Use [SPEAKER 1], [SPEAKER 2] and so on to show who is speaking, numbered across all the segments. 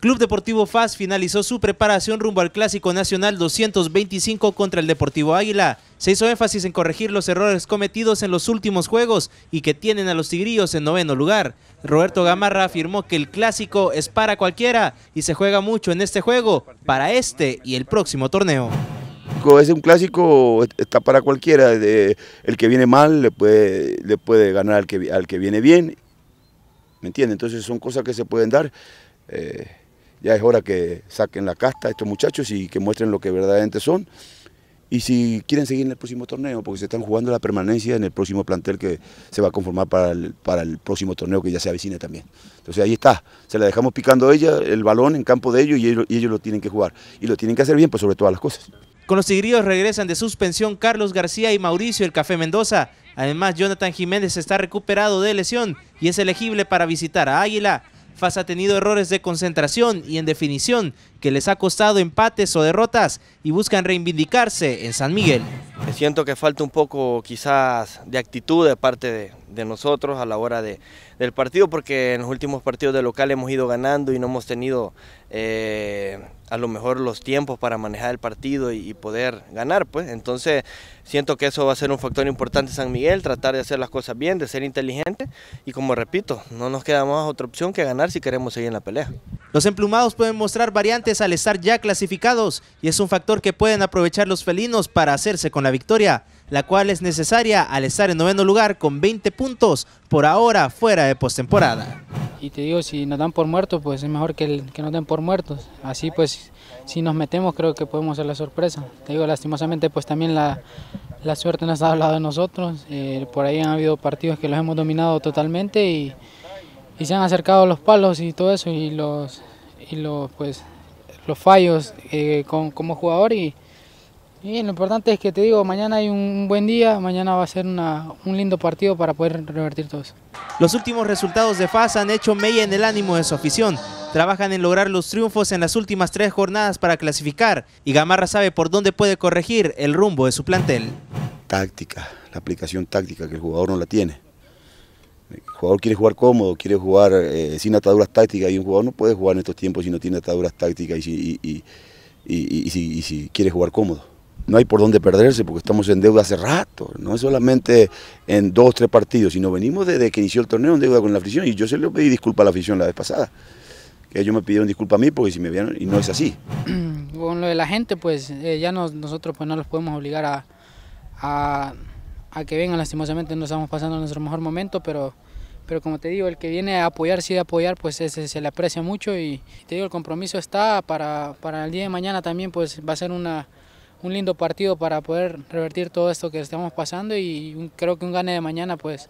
[SPEAKER 1] Club Deportivo FAS finalizó su preparación rumbo al Clásico Nacional 225 contra el Deportivo Águila. Se hizo énfasis en corregir los errores cometidos en los últimos juegos y que tienen a los tigrillos en noveno lugar. Roberto Gamarra afirmó que el Clásico es para cualquiera y se juega mucho en este juego, para este y el próximo torneo
[SPEAKER 2] es un clásico, está para cualquiera. el que viene mal le puede, ganar al que, viene bien. ¿Me entiendes? Entonces son cosas que se pueden dar. Eh, ya es hora que saquen la casta estos muchachos y que muestren lo que verdaderamente son. Y si quieren seguir en el próximo torneo, porque se están jugando la permanencia en el próximo plantel que se va a conformar para el, para el próximo torneo que ya se avecina también. Entonces ahí está, se la dejamos picando a ella, el balón en campo de ellos y, ellos lo tienen que jugar. Y lo tienen que hacer bien, pues sobre todas las cosas.
[SPEAKER 1] Con los tigrillos regresan de suspensión Carlos García y Mauricio el Café Mendoza. Además, Jonathan Jiménez está recuperado de lesión y es elegible para visitar a Águila FAS ha tenido errores de concentración y en definición que les ha costado empates o derrotas y buscan reivindicarse en San Miguel.
[SPEAKER 3] Siento que falta un poco quizás de actitud de parte de, nosotros a la hora del partido porque en los últimos partidos de local hemos ido ganando y no hemos tenido... Eh, a lo mejor los tiempos para manejar el partido y, poder ganar, pues. Entonces, siento que eso va a ser un factor importante San Miguel, tratar de hacer las cosas bien, de ser inteligente y como repito, no nos queda más otra opción que ganar si queremos seguir en la pelea.
[SPEAKER 1] Los emplumados pueden mostrar variantes al estar ya clasificados y es un factor que pueden aprovechar los felinos para hacerse con la victoria la cual es necesaria al estar en noveno lugar con 20 puntos por ahora fuera de postemporada.
[SPEAKER 4] Y te digo, si nos dan por muertos, pues es mejor que, que nos den por muertos. Así pues, si nos metemos, creo que podemos hacer la sorpresa. Te digo, lastimosamente, pues también la, la suerte nos ha hablado de nosotros. Eh, por ahí han habido partidos que los hemos dominado totalmente y, y se han acercado los palos y todo eso y los, y los, pues, los fallos eh, con, como jugador y y lo importante es que te digo, mañana hay un buen día, mañana va a ser un lindo partido para poder revertir todo eso.
[SPEAKER 1] Los últimos resultados de FAS han hecho mella en el ánimo de su afición. Trabajan en lograr los triunfos en las últimas tres jornadas para clasificar y Gamarra sabe por dónde puede corregir el rumbo de su plantel.
[SPEAKER 2] Táctica, la aplicación táctica que el jugador no la tiene. El jugador quiere jugar cómodo, quiere jugar eh, sin ataduras tácticas y un jugador no puede jugar en estos tiempos si no tiene ataduras tácticas y si quiere jugar cómodo no hay por dónde perderse porque estamos en deuda hace rato, no es solamente en dos, tres partidos, sino venimos desde que inició el torneo en deuda con la afición y yo se le pedí disculpa a la afición la vez pasada, que ellos me pidieron disculpa a mí porque si me vieron y no es así.
[SPEAKER 4] Con lo de la gente, pues eh, ya no, nosotros pues no los podemos obligar a, que vengan, lastimosamente no estamos pasando nuestro mejor momento, pero... Pero como te digo, el que viene a apoyar, sí de apoyar, pues ese, se le aprecia mucho y te digo, el compromiso está para, para el día de mañana también, pues va a ser una, un lindo partido para poder revertir todo esto que estamos pasando y creo que un gane de mañana pues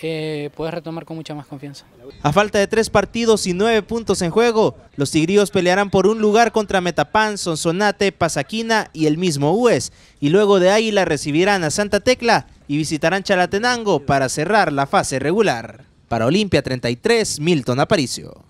[SPEAKER 4] eh, puedes retomar con mucha más confianza.
[SPEAKER 1] A falta de tres partidos y nueve puntos en juego, los tigríos pelearán por un lugar contra Metapan, Sonsonate, Pasaquina y el mismo UES, y luego de Águila recibirán a Santa Tecla y visitarán Chalatenango para cerrar la fase regular. Para Olimpia 33, Milton Aparicio.